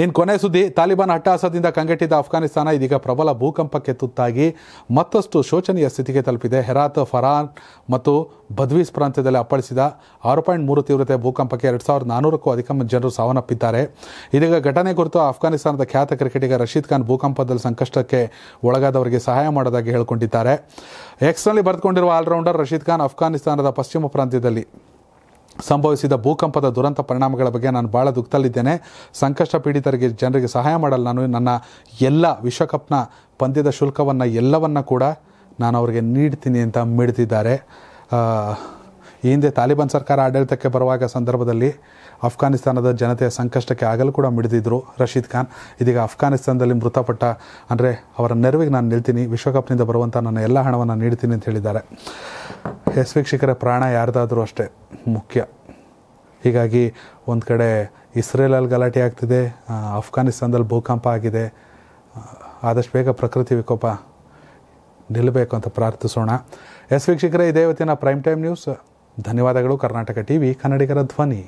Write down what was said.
ಇನ್ನು ಕೊನೆ ಸುದ್ದಿ ತಾಲಿಬಾನ್ ಹಟ್ಟಾಸದಿಂದ ಕಂಗೆಟ್ಟಿದ್ದ ಅಫ್ಘಾನಿಸ್ತಾನ ಇದೀಗ ಪ್ರಬಲ ಭೂಕಂಪಕ್ಕೆ ತುತ್ತಾಗಿ ಮತ್ತಷ್ಟು ಶೋಚನೀಯ ಸ್ಥಿತಿಗೆ ತಲುಪಿದೆ ಹೆರಾತ್ ಫರಾನ್ ಮತ್ತು ಬದ್ವೀಸ್ ಪ್ರಾಂತ್ಯದಲ್ಲಿ ಅಪ್ಪಳಿಸಿದ ಆರು ಪಾಯಿಂಟ್ ಮೂರು ತೀವ್ರತೆ ಭೂಕಂಪಕ್ಕೆ ಎರಡು ಸಾವಿರದ ನಾನ್ನೂರಕ್ಕೂ ಅಧಿಕ ಜನರು ಸಾವನ್ನಪ್ಪಿದ್ದಾರೆ ಇದೀಗ ಘಟನೆ ಕುರಿತು ಅಫ್ಘಾನಿಸ್ತಾನದ ಖ್ಯಾತ ಕ್ರಿಕೆಟಿಗ ರಶೀದ್ ಖಾನ್ ಭೂಕಂಪದಲ್ಲಿ ಸಂಕಷ್ಟಕ್ಕೆ ಒಳಗಾದವರಿಗೆ ಸಹಾಯ ಮಾಡೋದಾಗಿ ಹೇಳಿಕೊಂಡಿದ್ದಾರೆ ಎಕ್ಸ್ನಲ್ಲಿ ಬರೆದುಕೊಂಡಿರುವ ಆಲ್ರೌಂಡರ್ ರಶೀದ್ ಖಾನ್ ಅಫ್ಘಾನಿಸ್ತಾನದ ಪಶ್ಚಿಮ ಪ್ರಾಂತ್ಯದಲ್ಲಿ ಸಂಭವಿಸಿದ ಭೂಕಂಪದ ದುರಂತ ಪರಿಣಾಮಗಳ ಬಗ್ಗೆ ನಾನು ಭಾಳ ದುಃಖದಲ್ಲಿದ್ದೇನೆ ಸಂಕಷ್ಟ ಪೀಡಿತರಿಗೆ ಜನರಿಗೆ ಸಹಾಯ ಮಾಡಲು ನಾನು ನನ್ನ ಎಲ್ಲ ವಿಶ್ವಕಪ್ನ ಪಂದ್ಯದ ಶುಲ್ಕವನ್ನು ಎಲ್ಲವನ್ನು ಕೂಡ ನಾನು ಅವರಿಗೆ ನೀಡ್ತೀನಿ ಅಂತ ಮಿಡಿದಿದ್ದಾರೆ ಈ ಹಿಂದೆ ತಾಲಿಬಾನ್ ಸರ್ಕಾರ ಆಡಳಿತಕ್ಕೆ ಬರುವಾಗ ಸಂದರ್ಭದಲ್ಲಿ ಅಫ್ಘಾನಿಸ್ತಾನದ ಜನತೆಯ ಸಂಕಷ್ಟಕ್ಕೆ ಆಗಲು ಕೂಡ ಮಿಡಿದಿದ್ದರು ರಶೀದ್ ಖಾನ್ ಇದೀಗ ಅಫ್ಘಾನಿಸ್ತಾನದಲ್ಲಿ ಮೃತಪಟ್ಟ ಅಂದರೆ ಅವರ ನೆರವಿಗೆ ನಾನು ನಿಲ್ತೀನಿ ವಿಶ್ವಕಪ್ನಿಂದ ಬರುವಂಥ ನನ್ನ ಎಲ್ಲ ಹಣವನ್ನು ನೀಡ್ತೀನಿ ಅಂತ ಹೇಳಿದ್ದಾರೆ ಎಸ್ ವೀಕ್ಷಕರ ಪ್ರಾಣ ಯಾರ್ದಾದರೂ ಅಷ್ಟೇ ಮುಖ್ಯ ಹೀಗಾಗಿ ಒಂದು ಕಡೆ ಇಸ್ರೇಲಲ್ಲಿ ಗಲಾಟೆ ಆಗ್ತಿದೆ ಅಫ್ಘಾನಿಸ್ತಾನದಲ್ಲಿ ಭೂಕಂಪ ಆಗಿದೆ ಆದಷ್ಟು ಬೇಗ ಪ್ರಕೃತಿ ವಿಕೋಪ ನಿಲ್ಲಬೇಕು ಅಂತ ಪ್ರಾರ್ಥಿಸೋಣ ಎಸ್ ವೀಕ್ಷಕರೇ ಇದೇ ಇವತ್ತಿನ ಪ್ರೈಮ್ ಟೈಮ್ ನ್ಯೂಸ್ ಧನ್ಯವಾದಗಳು ಕರ್ನಾಟಕ ಟಿ ವಿ ಕನ್ನಡಿಗರ ಧ್ವನಿ